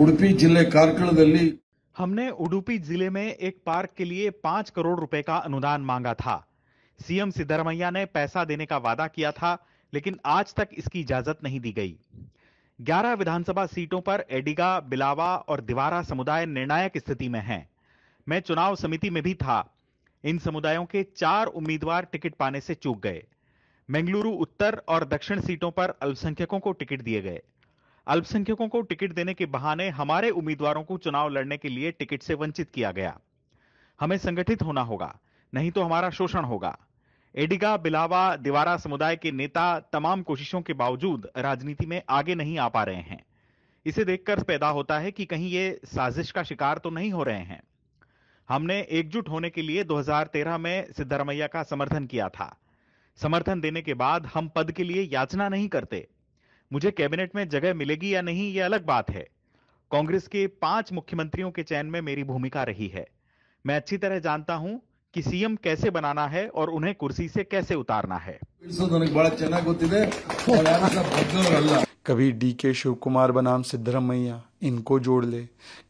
उड़पी जिले कारकड़दली हमने उडुपी जिले में एक पार्क के लिए पांच करोड़ रुपए का अनुदान मांगा था सीएम सिद्धरमैया ने पैसा देने का वादा किया था लेकिन आज तक इसकी इजाजत नहीं दी गई 11 विधानसभा सीटों पर एडिगा बिलावा और दिवारा समुदाय निर्णायक स्थिति में हैं। मैं चुनाव समिति में भी था इन समुदायों के चार उम्मीदवार टिकट पाने से चूक गए बेंगलुरु उत्तर और दक्षिण सीटों पर अल्पसंख्यकों को टिकट दिए गए अल्पसंख्यकों को टिकट देने के बहाने हमारे उम्मीदवारों को चुनाव लड़ने के लिए टिकट से वंचित किया गया हमें संगठित होना होगा नहीं तो हमारा शोषण होगा एडिगा बिलावा दिवारा समुदाय के नेता तमाम कोशिशों के बावजूद राजनीति में आगे नहीं आ पा रहे हैं इसे देखकर पैदा होता है कि कहीं ये साजिश का शिकार तो नहीं हो रहे हैं हमने एकजुट होने के लिए 2013 में सिद्धरमैया का समर्थन किया था समर्थन देने के बाद हम पद के लिए याचना नहीं करते मुझे कैबिनेट में जगह मिलेगी या नहीं ये अलग बात है कांग्रेस के पांच मुख्यमंत्रियों के चयन में मेरी भूमिका रही है मैं अच्छी तरह जानता हूं कि सीएम कैसे बनाना है और उन्हें कुर्सी से कैसे उतारना है कभी डी के शिव कुमार बनाम सिद्धरमैया इनको जोड़ ले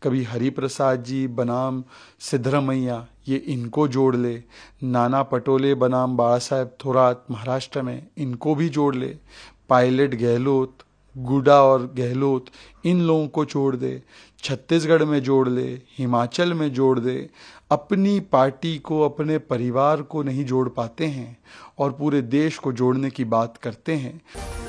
कभी हरिप्रसाद जी बनाम सिद्धरमैया ये इनको जोड़ ले नाना पटोले बनाम बाला साहेब थोरात महाराष्ट्र में इनको भी जोड़ ले पायलट गहलोत गुडा और गहलोत इन लोगों को छोड़ दे छत्तीसगढ़ में जोड़ ले हिमाचल में जोड़ दे अपनी पार्टी को अपने परिवार को नहीं जोड़ पाते हैं और पूरे देश को जोड़ने की बात करते हैं